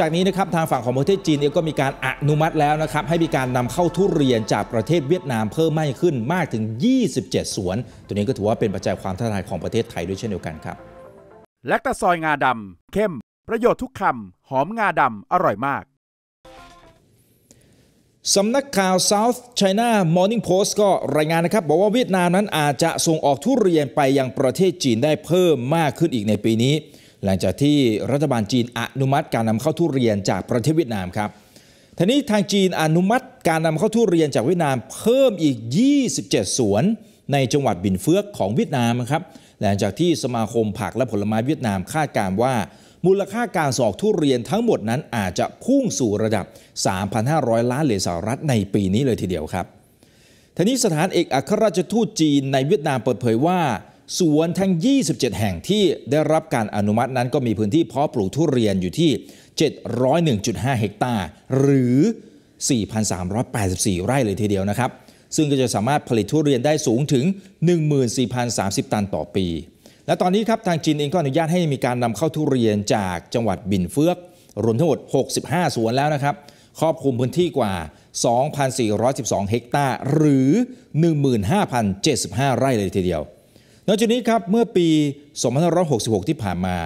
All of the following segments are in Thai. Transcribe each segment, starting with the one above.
จากนี้นะครับ ทางฝั่งของประเทศจีนเองก็มีการอนุมัติแล้วนะครับ ให้มีการนำเข้าทุเรียนจากประเทศเวียดนามเพิ่มมากขึ้นมากถึง 27 สวน ตัวนี้ก็ถือว่าเป็นปัจจัยความท้าทายของประเทศไทยด้วยเช่นเดียวกันครับ แลคตาซอยงาดำ เข้ม ประโยชน์ทุกคำหอมงาดำอร่อยมาก สำนักข่าว South China Morning Post ก็รายงานนะครับ บอกว่าเวียดนามนั้นอาจจะส่งออกทุเรียนไปยังประเทศจีนได้เพิ่มมากขึ้นอีกในปีนี้หลังจากที่รัฐบาลจีนอนุมัติการนำเข้าทุเรียนจากประเทศเวียดนามครับทีนี้ทางจีนอนุมัติการนำเข้าทุเรียนจากเวียดนามเพิ่มอีก 27 สวนในจังหวัดบินเฟือกของเวียดนามครับ หลังจากที่สมาคมผักและผลไม้เวียดนามคาดการว่า มูลค่าการสอกทุเรียนทั้งหมดนั้นอาจจะพุ่งสู่ระดับ 3,500 ล้านเหรียญสหรัฐในปีนี้เลยทีเดียวครับทีนี้สถานเอกอัครราชทูตจีนในเวียดนามเปิดเผยว่าสวนทั้ง 27 แห่งที่ได้รับการอนุมัตินั้นก็มีพื้นที่เพาะปลูกทุเรียนอยู่ที่ 701.5เฮกตาร์ หรือ 4,384 ไร่เลยทีเดียวนะครับ ซึ่งก็จะสามารถผลิตทุเรียนได้สูงถึง 14,030 ตันต่อปี และตอนนี้ครับทางจีนเองก็อนุญาตให้มีการนำเข้าทุเรียนจากจังหวัดบินเฟือก รวมทั้งหมด 65 สวนแล้วนะครับ ครอบคลุมพื้นที่กว่า2,412เฮกตาร์หรือ 15,075 ไร่เลยทีเดียวนอกจากนี้ครับเมื่อปี 2566 ที่ผ่านมา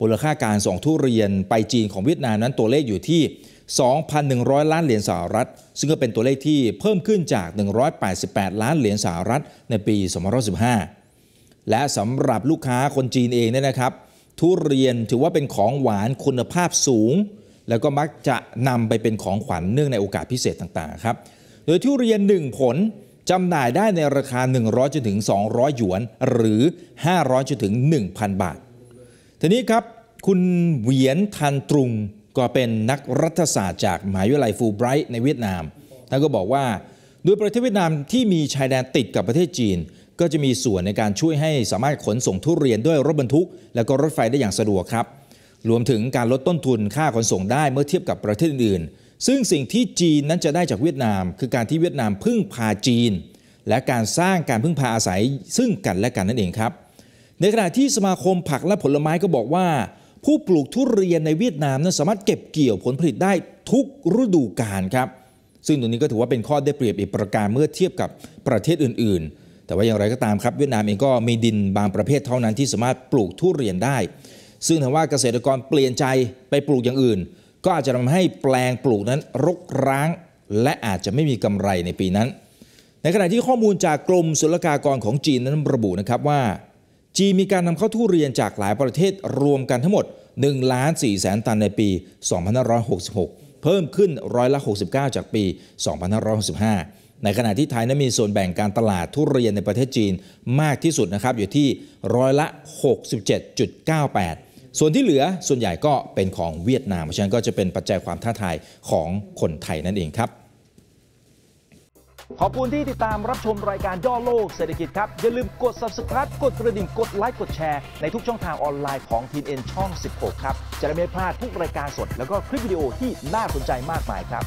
มูลค่าการส่งทุเรียนไปจีนของเวียดนามนั้นตัวเลขอยู่ที่ 2,100 ล้านเหรียญสหรัฐ ซึ่งก็เป็นตัวเลขที่เพิ่มขึ้นจาก 188 ล้านเหรียญสหรัฐในปี 2515 และสำหรับลูกค้าคนจีนเองเนี่ยนะครับ ทุเรียนถือว่าเป็นของหวานคุณภาพสูง แล้วก็มักจะนำไปเป็นของขวัญเนื่องในโอกาสพิเศษต่างๆครับโดยทุเรียนหนึ่งผลจำหน่ายได้ในราคา 100 จนถึง 200 หยวน หรือ 500 จนถึง 1,000 บาท ทีนี้ครับ คุณเวียนทันตรุง ก็เป็นนักรัฐศาสตร์จากมหาวิทยาลัยฟูไบรท์ในเวียดนาม ท่านก็บอกว่าด้วยประเทศเวียดนามที่มีชายแดนติดกับประเทศจีน ก็จะมีส่วนในการช่วยให้สามารถขนส่งทุเรียนด้วยรถบรรทุก และก็รถไฟได้อย่างสะดวกครับ รวมถึงการลดต้นทุนค่าขนส่งได้เมื่อเทียบกับประเทศอื่นซึ่งสิ่งที่จีนนั้นจะได้จากเวียดนามคือการที่เวียดนามพึ่งพาจีน และการสร้างการพึ่งพาอาศัยซึ่งกันและกันนั่นเองครับ ในขณะที่สมาคมผักและผลไม้ก็บอกว่า ผู้ปลูกทุเรียนในเวียดนามนั้นสามารถเก็บเกี่ยวผลผลิตได้ทุกฤดูกาลครับซึ่งตรงนี้ก็ถือว่าเป็นข้อได้เปรียบอีกประการเมื่อเทียบกับประเทศอื่น ๆ แต่ว่าอย่างไรก็ตามครับ เวียดนามเองก็มีดินบางประเภทเท่านั้นที่สามารถปลูกทุเรียนได้ ซึ่งถ้าว่าเกษตรกรเปลี่ยนใจไปปลูกอย่างอื่นก็อาจจะทำให้แปลงปลูกนั้นรกร้าง และอาจจะไม่มีกำไรในปีนั้น ในขณะที่ข้อมูลจากกรมศุลกากรของจีนนั้นระบุนะครับว่า จีนมีการนำเข้าทุเรียนจากหลายประเทศรวมกันทั้งหมด1ล้าน4แสนตันในปี 2566 เพิ่มขึ้นร้อยละ 69 จากปี 2565 ในขณะที่ไทยนั้นมีส่วนแบ่งการตลาดทุเรียนในประเทศจีนมากที่สุดนะครับอยู่ที่ร้อยละ67.98ส่วนที่เหลือส่วนใหญ่ก็เป็นของเวียดนามเพราะฉะนั้นก็จะเป็นปัจจัยความท้าทายของคนไทยนั่นเองครับ ขอบคุณที่ติดตามรับชมรายการย่อโลกเศรษฐกิจครับอย่าลืมกด subscribe กดกระดิ่งกดไลค์กดแชร์ในทุกช่องทางออนไลน์ของ t n n ช่อง 16 ครับ จะได้ไม่พลาดทุกรายการสดแล้วก็คลิปวิดีโอที่น่าสนใจมากมายครับ